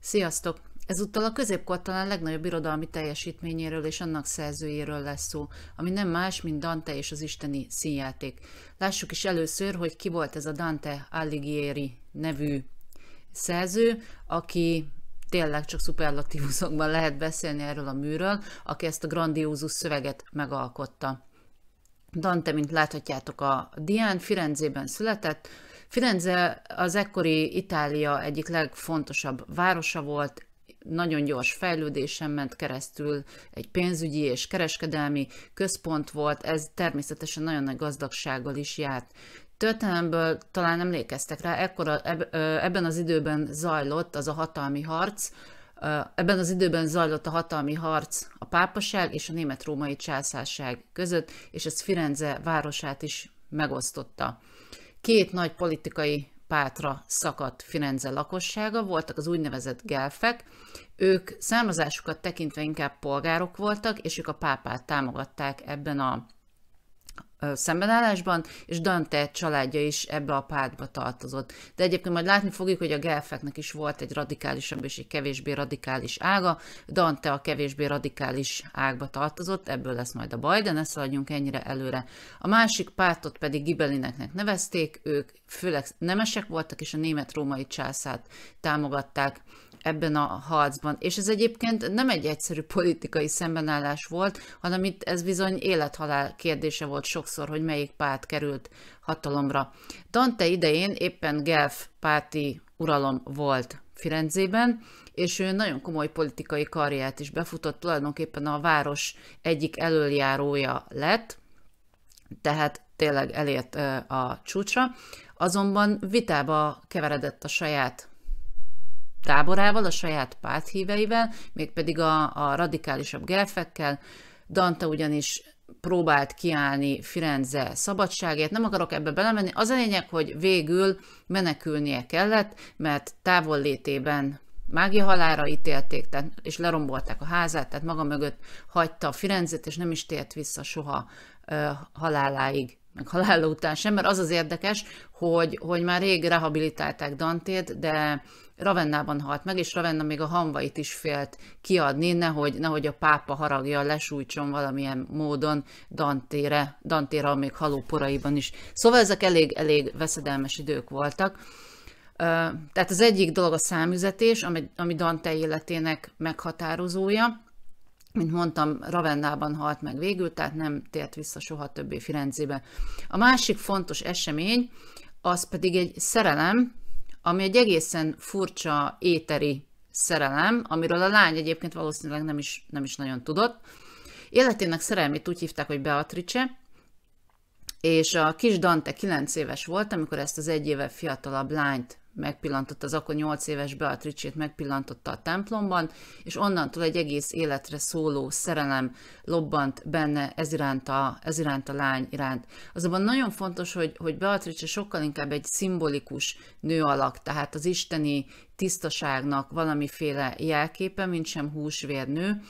Sziasztok! Ezúttal a középkor talán legnagyobb irodalmi teljesítményéről és annak szerzőjéről lesz szó, ami nem más, mint Dante és az isteni színjáték. Lássuk is először, hogy ki volt ez a Dante Alighieri nevű szerző, aki tényleg csak szuperlatívuszokban lehet beszélni erről a műről, aki ezt a grandiózus szöveget megalkotta. Dante, mint láthatjátok, a Dián Firenzében született, Firenze az ekkori Itália egyik legfontosabb városa volt, nagyon gyors fejlődésen ment keresztül, egy pénzügyi és kereskedelmi központ volt, ez természetesen nagyon nagy gazdagsággal is járt. Történelemből talán emlékeztek rá, ekkora, ebben az időben zajlott az a hatalmi harc, Ebben az időben zajlott a hatalmi harc a pápaság és a német-római császárság között, és ez Firenze városát is megosztotta. Két nagy politikai pátra szakadt Firenze lakossága, voltak az úgynevezett gelfek, ők származásukat tekintve inkább polgárok voltak, és ők a pápát támogatták ebben a szembenállásban, és Dante családja is ebbe a pártba tartozott. De egyébként majd látni fogjuk, hogy a Gelfeknek is volt egy radikálisabb és egy kevésbé radikális ága, Dante a kevésbé radikális ágba tartozott, ebből lesz majd a baj, de ne szaladjunk ennyire előre. A másik pártot pedig Gibelineknek nevezték, ők főleg nemesek voltak, és a német-római császát támogatták ebben a harcban. És ez egyébként nem egy egyszerű politikai szembenállás volt, hanem itt ez bizony élethalál kérdése volt sokszor, hogy melyik párt került hatalomra. Dante idején éppen Gelf párti uralom volt Firenzében, és ő nagyon komoly politikai karriert is befutott, tulajdonképpen a város egyik elöljárója lett, tehát tényleg elért a csúcsra, azonban vitába keveredett a saját táborával, a saját párthíveivel, mégpedig a, a radikálisabb gerfekkel. Dante ugyanis próbált kiállni Firenze szabadságért, nem akarok ebbe belemenni. Az a lényeg, hogy végül menekülnie kellett, mert távol létében mági halára ítélték, tehát, és lerombolták a házát, tehát maga mögött hagyta a Firenzet, és nem is tért vissza soha ö, haláláig, meg halála után sem, mert az az érdekes, hogy, hogy már rég rehabilitálták Dantét, de Ravennában halt meg, és Ravenna még a hanvait is félt kiadni, nehogy, nehogy a pápa haragja lesújtson valamilyen módon Dantére, Dantéra még halóporaiban is. Szóval ezek elég, elég veszedelmes idők voltak. Tehát az egyik dolog a számüzetés, ami, ami Dante életének meghatározója. Mint mondtam, Ravennában halt meg végül, tehát nem tért vissza soha többé Firenzébe. A másik fontos esemény, az pedig egy szerelem, ami egy egészen furcsa éteri szerelem, amiről a lány egyébként valószínűleg nem is, nem is nagyon tudott. Életének szerelmét úgy hívták, hogy Beatrice, és a kis Dante 9 éves volt, amikor ezt az egy éve fiatalabb lányt megpillantotta az akkor 8 éves Beatrice-t, megpillantotta a templomban, és onnantól egy egész életre szóló szerelem lobbant benne ez iránt a, ez iránt a lány iránt. Azonban nagyon fontos, hogy, hogy Beatrice sokkal inkább egy szimbolikus nő alak, tehát az isteni tisztaságnak valamiféle jelképe, mint sem húsvérnő,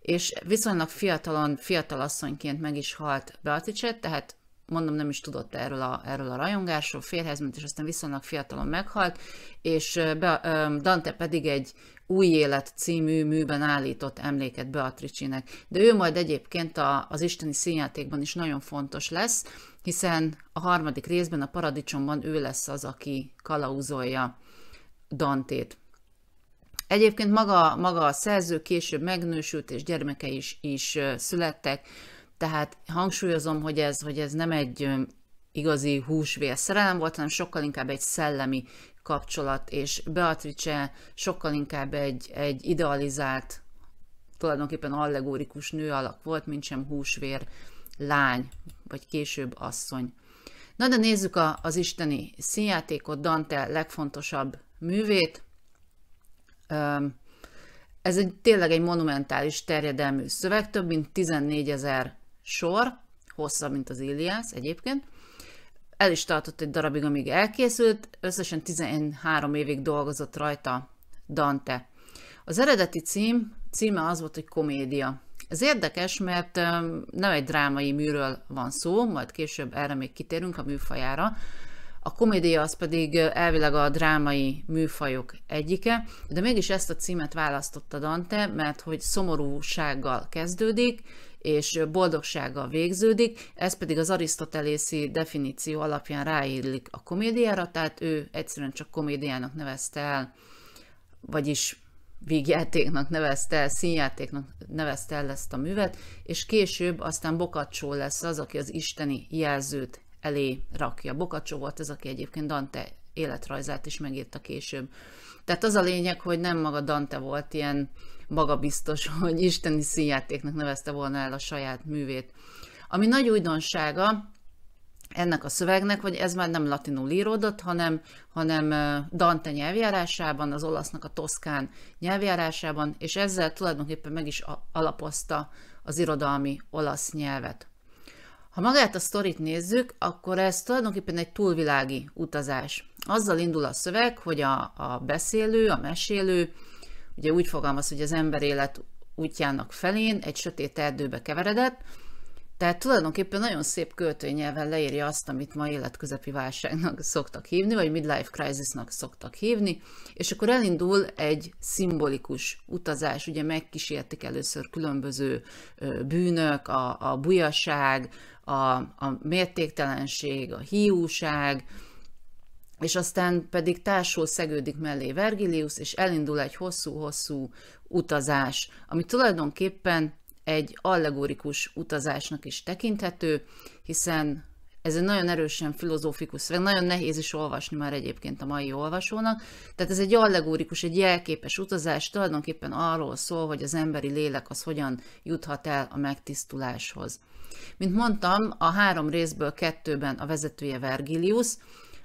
és viszonylag fiatalon, fiatalasszonyként meg is halt Beatrice, tehát mondom, nem is tudott erről a, erről a rajongásról, férhez ment, és aztán viszonylag fiatalon meghalt, és be, Dante pedig egy új élet című műben állított emléket Beatrice-nek. De ő majd egyébként a, az isteni színjátékban is nagyon fontos lesz, hiszen a harmadik részben, a paradicsomban ő lesz az, aki kalauzolja Dantét. Egyébként maga, maga a szerző később megnősült, és gyermekei is, is születtek. Tehát hangsúlyozom, hogy ez, hogy ez nem egy igazi húsvér szerelem volt, hanem sokkal inkább egy szellemi kapcsolat, és Beatrice sokkal inkább egy, egy idealizált, tulajdonképpen allegórikus nő alak volt, mint sem húsvér lány, vagy később asszony. Na de nézzük a, az isteni színjátékot, Dante legfontosabb művét. Ez egy, tényleg egy monumentális terjedelmű szöveg, több mint 14 ezer sor, hosszabb, mint az Iliász egyébként. El is tartott egy darabig, amíg elkészült, összesen 13 évig dolgozott rajta Dante. Az eredeti cím, címe az volt, hogy komédia. Ez érdekes, mert nem egy drámai műről van szó, majd később erre még kitérünk a műfajára. A komédia az pedig elvileg a drámai műfajok egyike, de mégis ezt a címet választotta Dante, mert hogy szomorúsággal kezdődik, és boldogsággal végződik, ez pedig az arisztotelészi definíció alapján ráillik a komédiára, tehát ő egyszerűen csak komédiának nevezte el, vagyis vígjátéknak nevezte el, színjátéknak nevezte el ezt a művet, és később aztán Bokacsó lesz az, aki az isteni jelzőt elé rakja. Bokacsó volt ez, aki egyébként Dante életrajzát is megírta később. Tehát az a lényeg, hogy nem maga Dante volt ilyen magabiztos, hogy isteni színjátéknak nevezte volna el a saját művét. Ami nagy újdonsága ennek a szövegnek, hogy ez már nem latinul íródott, hanem, hanem Dante nyelvjárásában, az olasznak a toszkán nyelvjárásában, és ezzel tulajdonképpen meg is alapozta az irodalmi olasz nyelvet. Ha magát a sztorit nézzük, akkor ez tulajdonképpen egy túlvilági utazás. Azzal indul a szöveg, hogy a, a beszélő, a mesélő, ugye úgy fogalmaz, hogy az ember élet útjának felén egy sötét erdőbe keveredett, tehát tulajdonképpen nagyon szép költőnyelven leírja azt, amit ma életközepi válságnak szoktak hívni, vagy midlife crisisnak szoktak hívni, és akkor elindul egy szimbolikus utazás, ugye megkísértik először különböző bűnök, a, a bujaság, a, a mértéktelenség, a hiúság, és aztán pedig társul szegődik mellé Vergilius, és elindul egy hosszú-hosszú utazás, ami tulajdonképpen egy allegorikus utazásnak is tekinthető, hiszen ez egy nagyon erősen filozófikus szöveg, nagyon nehéz is olvasni már egyébként a mai olvasónak. Tehát ez egy allegórikus, egy jelképes utazás, tulajdonképpen arról szól, hogy az emberi lélek az hogyan juthat el a megtisztuláshoz. Mint mondtam, a három részből kettőben a vezetője Vergilius,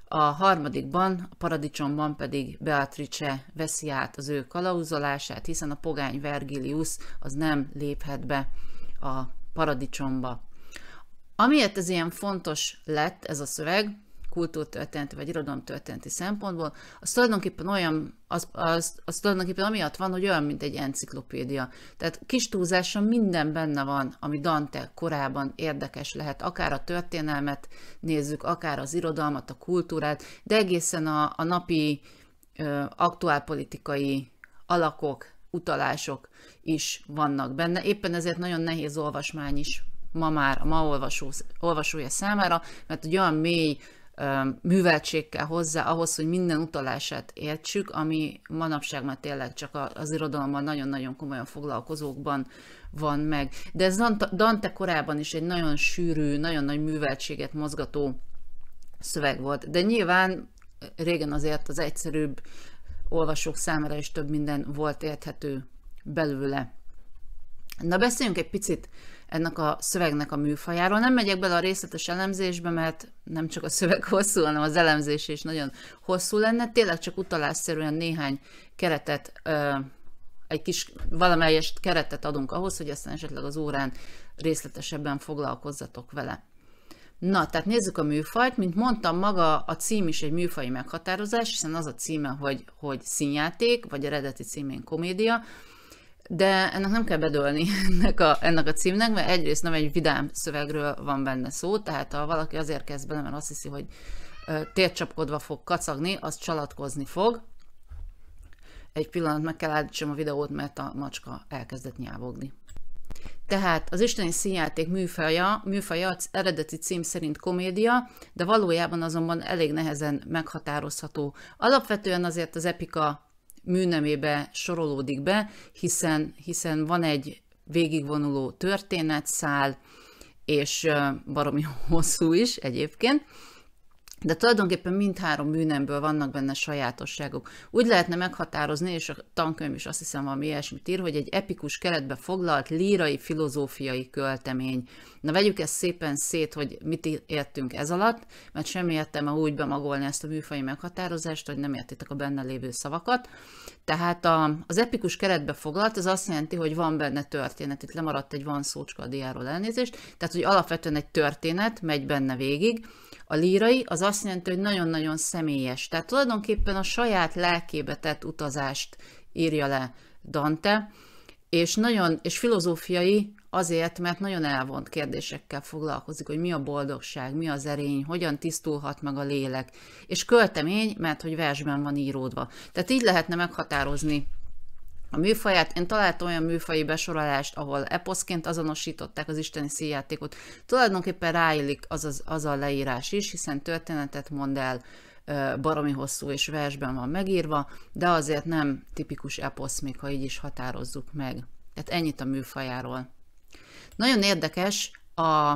a harmadikban, a paradicsomban pedig Beatrice veszi át az ő kalauzolását, hiszen a pogány Vergilius az nem léphet be a paradicsomba. Amiért ez ilyen fontos lett ez a szöveg, kultúrtörténeti vagy irodalomtörténeti szempontból, az tulajdonképpen olyan, az, az, az tulajdonképpen amiatt van, hogy olyan, mint egy enciklopédia. Tehát kis túlzáson minden benne van, ami Dante korában érdekes lehet, akár a történelmet nézzük, akár az irodalmat, a kultúrát, de egészen a, a napi ö, aktuálpolitikai alakok, utalások is vannak benne. Éppen ezért nagyon nehéz olvasmány is ma már a ma olvasó, olvasója számára, mert egy olyan mély műveltség kell hozzá ahhoz, hogy minden utalását értsük, ami manapság már tényleg csak az irodalomban nagyon-nagyon komolyan foglalkozókban van meg. De ez Dante korában is egy nagyon sűrű, nagyon nagy műveltséget mozgató szöveg volt. De nyilván régen azért az egyszerűbb olvasók számára is több minden volt érthető belőle. Na beszéljünk egy picit ennek a szövegnek a műfajáról. Nem megyek bele a részletes elemzésbe, mert nem csak a szöveg hosszú, hanem az elemzés is nagyon hosszú lenne. Tényleg csak utalásszerűen néhány keretet, egy kis valamelyest keretet adunk ahhoz, hogy aztán esetleg az órán részletesebben foglalkozzatok vele. Na, tehát nézzük a műfajt. Mint mondtam, maga a cím is egy műfaji meghatározás, hiszen az a címe, hogy, hogy színjáték, vagy eredeti címén komédia de ennek nem kell bedölni ennek a, ennek a címnek, mert egyrészt nem egy vidám szövegről van benne szó, tehát ha valaki azért kezd bele, mert azt hiszi, hogy tércsapkodva fog kacagni, az csalatkozni fog. Egy pillanat meg kell állítsam a videót, mert a macska elkezdett nyávogni. Tehát az isteni színjáték műfaja, műfaja az eredeti cím szerint komédia, de valójában azonban elég nehezen meghatározható. Alapvetően azért az epika műnemébe sorolódik be, hiszen, hiszen van egy végigvonuló történetszál, és baromi hosszú is egyébként, de tulajdonképpen mindhárom műnemből vannak benne sajátosságok. Úgy lehetne meghatározni, és a tankönyv is azt hiszem valami ilyesmit ír, hogy egy epikus keretbe foglalt lírai filozófiai költemény. Na vegyük ezt szépen szét, hogy mit értünk ez alatt, mert semmi értem úgy bemagolni ezt a műfai meghatározást, hogy nem értitek a benne lévő szavakat. Tehát a, az epikus keretbe foglalt, ez azt jelenti, hogy van benne történet. Itt lemaradt egy van szócska a diáról elnézést, tehát hogy alapvetően egy történet megy benne végig, a lírai az azt jelenti, hogy nagyon-nagyon személyes. Tehát tulajdonképpen a saját lelkébe tett utazást írja le Dante, és nagyon, és filozófiai azért, mert nagyon elvont kérdésekkel foglalkozik, hogy mi a boldogság, mi az erény, hogyan tisztulhat meg a lélek, és költemény, mert hogy versben van íródva. Tehát így lehetne meghatározni a műfaját. Én találtam olyan műfai besorolást, ahol eposzként azonosították az isteni színjátékot. Tulajdonképpen ráillik az, az, az a leírás is, hiszen történetet mond el, baromi hosszú és versben van megírva, de azért nem tipikus eposz, még ha így is határozzuk meg. Tehát ennyit a műfajáról. Nagyon érdekes a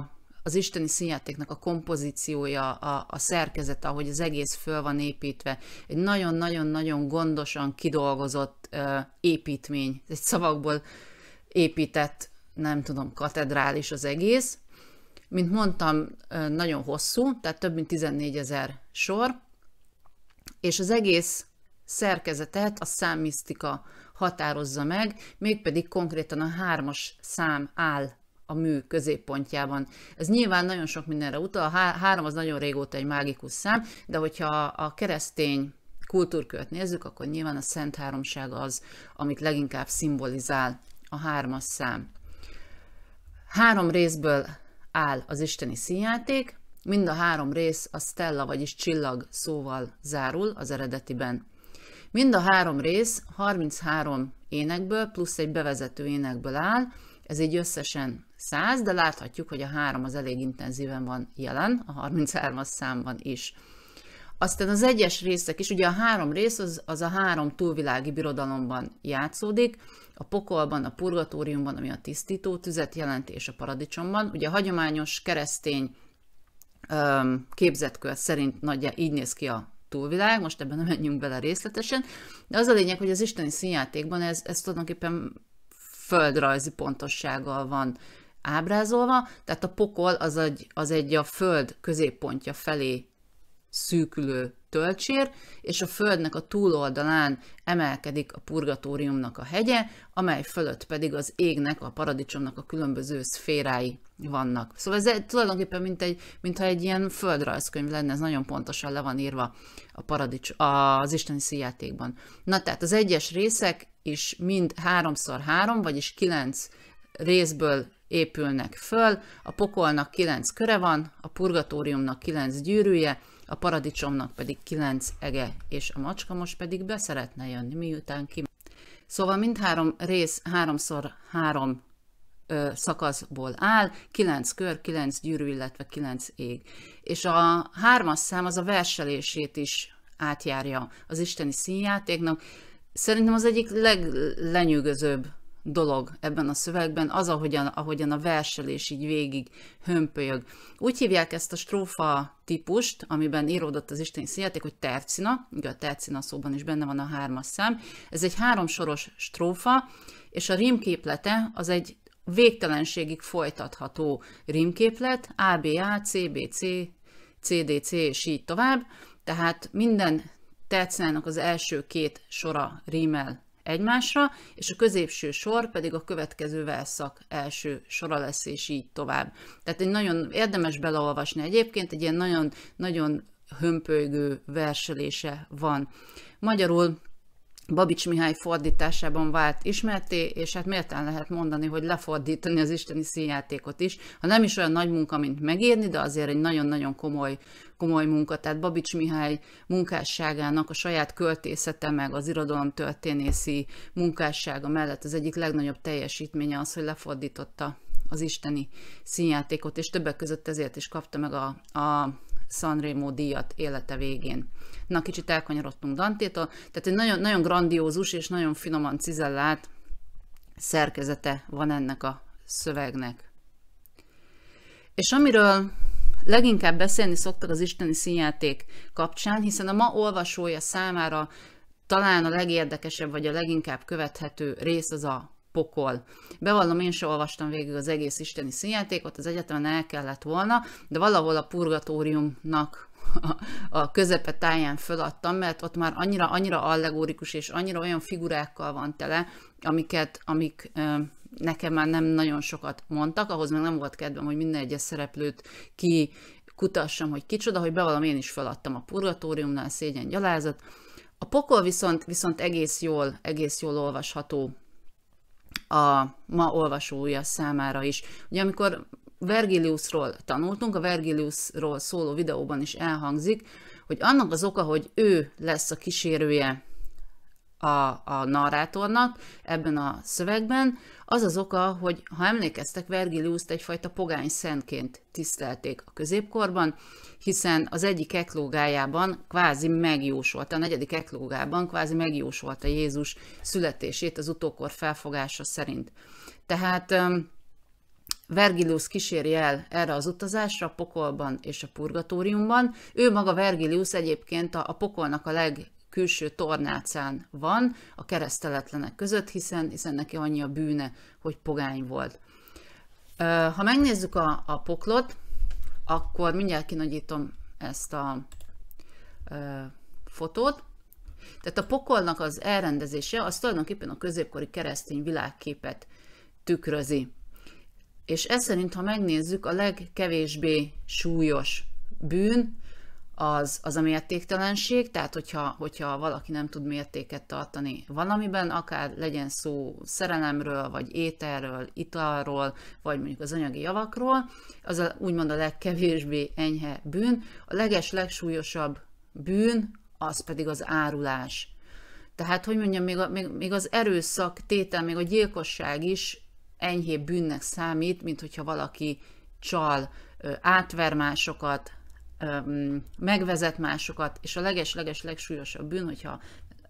az isteni színjátéknak a kompozíciója, a, a szerkezet, ahogy az egész föl van építve, egy nagyon-nagyon-nagyon gondosan kidolgozott ö, építmény, egy szavakból épített, nem tudom, katedrális az egész. Mint mondtam, ö, nagyon hosszú, tehát több mint 14 ezer sor, és az egész szerkezetet a számmisztika határozza meg, mégpedig konkrétan a hármas szám áll a mű középpontjában. Ez nyilván nagyon sok mindenre utal, a három az nagyon régóta egy mágikus szám, de hogyha a keresztény kultúrkört nézzük, akkor nyilván a Szent Háromság az, amit leginkább szimbolizál a hármas szám. Három részből áll az isteni színjáték, mind a három rész a stella, vagyis csillag szóval zárul az eredetiben. Mind a három rész 33 énekből plusz egy bevezető énekből áll, ez így összesen 100, de láthatjuk, hogy a 3 az elég intenzíven van jelen, a 33-as számban is. Aztán az egyes részek is, ugye a három rész az, az a három túlvilági birodalomban játszódik, a pokolban, a purgatóriumban, ami a tisztító tüzet jelenti, és a paradicsomban. Ugye a hagyományos keresztény öm, szerint nagyja így néz ki a túlvilág, most ebben nem menjünk bele részletesen, de az a lényeg, hogy az isteni színjátékban ez, ez tulajdonképpen földrajzi pontossággal van ábrázolva, tehát a pokol az egy, az egy a föld középpontja felé szűkülő töltsér, és a földnek a túloldalán emelkedik a purgatóriumnak a hegye, amely fölött pedig az égnek, a paradicsomnak a különböző szférái vannak. Szóval ez tulajdonképpen mint egy, mintha egy ilyen földrajzkönyv lenne, ez nagyon pontosan le van írva a paradics, az isteni szíjátékban. Na tehát az egyes részek is mind háromszor három vagyis kilenc részből épülnek föl, a pokolnak kilenc köre van, a purgatóriumnak kilenc gyűrűje, a paradicsomnak pedig kilenc ege, és a macska most pedig be szeretne jönni, miután ki. Szóval mindhárom rész háromszor három ö, szakaszból áll, kilenc kör, kilenc gyűrű, illetve kilenc ég. És a hármas szám az a verselését is átjárja az isteni színjátéknak. Szerintem az egyik leglenyűgözőbb dolog ebben a szövegben, az, ahogyan, ahogyan a verselés így végig hömpölyög. Úgy hívják ezt a strófa típust, amiben íródott az Isten színjáték, hogy tercina, ugye a tercina szóban is benne van a hármas szám. Ez egy háromsoros strófa, és a rímképlete az egy végtelenségig folytatható rímképlet, ABA, CBC, CDC és így tovább, tehát minden tercinának az első két sora rímel egymásra, és a középső sor pedig a következő verszak első sora lesz, és így tovább. Tehát egy nagyon érdemes beleolvasni egyébként, egy ilyen nagyon, nagyon hömpölygő verselése van. Magyarul Babics Mihály fordításában vált ismerté, és hát méltán lehet mondani, hogy lefordítani az isteni színjátékot is. Ha nem is olyan nagy munka, mint megírni, de azért egy nagyon-nagyon komoly, komoly munka. Tehát Babics Mihály munkásságának a saját költészete, meg az irodalom történészi munkássága mellett az egyik legnagyobb teljesítménye az, hogy lefordította az isteni színjátékot, és többek között ezért is kapta meg a, a Sanremo díjat élete végén. Na, kicsit elkanyarodtunk Dantétól, tehát egy nagyon, nagyon grandiózus és nagyon finoman cizellált szerkezete van ennek a szövegnek. És amiről leginkább beszélni szoktak az isteni színjáték kapcsán, hiszen a ma olvasója számára talán a legérdekesebb vagy a leginkább követhető rész az a pokol. Bevallom, én se olvastam végig az egész isteni színjátékot, az egyetemen el kellett volna, de valahol a purgatóriumnak a közepe táján föladtam, mert ott már annyira, annyira allegórikus és annyira olyan figurákkal van tele, amiket, amik nekem már nem nagyon sokat mondtak, ahhoz meg nem volt kedvem, hogy minden egyes szereplőt ki kutassam, hogy kicsoda, hogy bevallom, én is feladtam a purgatóriumnál, szégyen gyalázat. A pokol viszont, viszont egész jól, egész jól olvasható a ma olvasója számára is. Ugye amikor Vergiliusról tanultunk, a Vergiliusról szóló videóban is elhangzik, hogy annak az oka, hogy ő lesz a kísérője a, a narrátornak ebben a szövegben, az az oka, hogy ha emlékeztek, Vergiliuszt egyfajta pogány szentként tisztelték a középkorban, hiszen az egyik eklógájában kvázi megjósolta, a negyedik eklógában kvázi megjósolta Jézus születését az utókor felfogása szerint. Tehát Vergilius kíséri el erre az utazásra a pokolban és a purgatóriumban. Ő maga Vergilius egyébként a, a pokolnak a leg, külső tornácán van a kereszteletlenek között, hiszen, hiszen neki annyi a bűne, hogy pogány volt. Ha megnézzük a, a poklot, akkor mindjárt kinagyítom ezt a e, fotót. Tehát a pokolnak az elrendezése az tulajdonképpen a középkori keresztény világképet tükrözi. És ez szerint, ha megnézzük, a legkevésbé súlyos bűn az, az a mértéktelenség, tehát hogyha, hogyha valaki nem tud mértéket tartani valamiben, akár legyen szó szerelemről, vagy ételről, italról, vagy mondjuk az anyagi javakról, az a, úgymond a legkevésbé enyhe bűn. A leges, legsúlyosabb bűn, az pedig az árulás. Tehát, hogy mondjam, még, a, még, még az erőszak tétel, még a gyilkosság is enyhébb bűnnek számít, mint hogyha valaki csal, átvermásokat megvezet másokat, és a leges-leges legsúlyosabb bűn, hogyha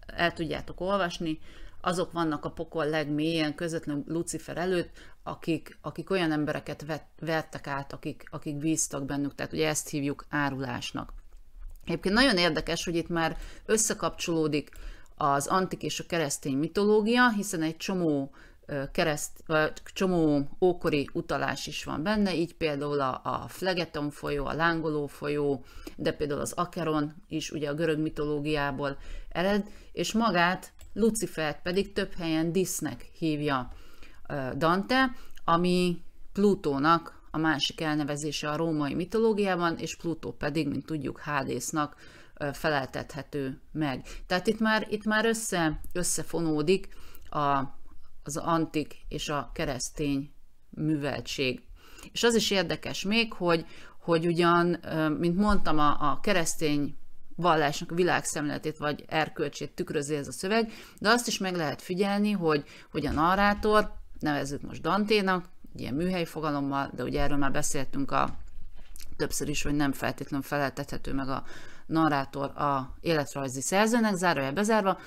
el tudjátok olvasni, azok vannak a pokol legmélyen, közvetlenül Lucifer előtt, akik, akik olyan embereket vettek át, akik, akik bíztak bennük, tehát ugye ezt hívjuk árulásnak. Egyébként nagyon érdekes, hogy itt már összekapcsolódik az antik és a keresztény mitológia, hiszen egy csomó kereszt, csomó ókori utalás is van benne, így például a, Flegeton folyó, a Lángoló folyó, de például az Akeron is ugye a görög mitológiából ered, és magát Lucifert pedig több helyen Disznek hívja Dante, ami Plutónak a másik elnevezése a római mitológiában, és Plutó pedig, mint tudjuk, Hádésznak feleltethető meg. Tehát itt már, itt már össze, összefonódik a az antik és a keresztény műveltség. És az is érdekes még, hogy, hogy ugyan, mint mondtam, a, a keresztény vallásnak a világszemletét vagy erkölcsét tükrözi ez a szöveg, de azt is meg lehet figyelni, hogy, hogy a narrátor, nevezzük most Danténak, ilyen műhely fogalommal, de ugye erről már beszéltünk a többször is, hogy nem feltétlenül feleltethető meg a narrátor a életrajzi szerzőnek, zárója bezárva.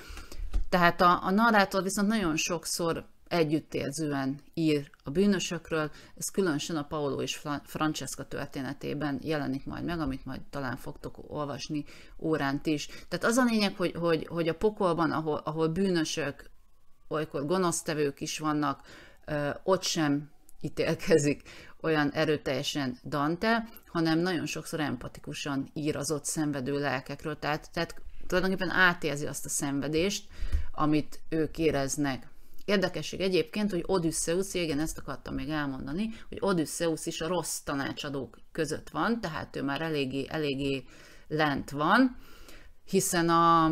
Tehát a, a narrátor viszont nagyon sokszor együttérzően ír a bűnösökről. Ez különösen a Paolo és Francesca történetében jelenik majd meg, amit majd talán fogtok olvasni óránt is. Tehát az a lényeg, hogy, hogy, hogy a pokolban, ahol, ahol bűnösök, olykor gonosztevők is vannak, ott sem ítélkezik olyan erőteljesen Dante, hanem nagyon sokszor empatikusan ír az ott szenvedő lelkekről. Tehát, tehát tulajdonképpen átérzi azt a szenvedést, amit ők éreznek. Érdekesség egyébként, hogy Odysseus, igen, ezt akartam még elmondani, hogy Odysseus is a rossz tanácsadók között van, tehát ő már eléggé, eléggé lent van, hiszen a,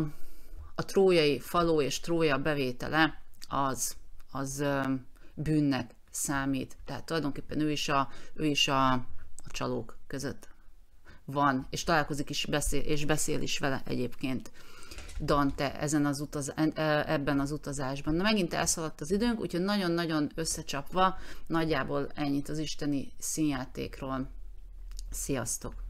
a trójai faló és trója bevétele az, az bűnnek számít. Tehát tulajdonképpen ő is a, ő is a, a csalók között van, és találkozik is beszél, és beszél is vele egyébként. Dante ezen az utaz, e, ebben az utazásban. Na megint elszaladt az időnk, úgyhogy nagyon-nagyon összecsapva nagyjából ennyit az isteni színjátékról. Sziasztok!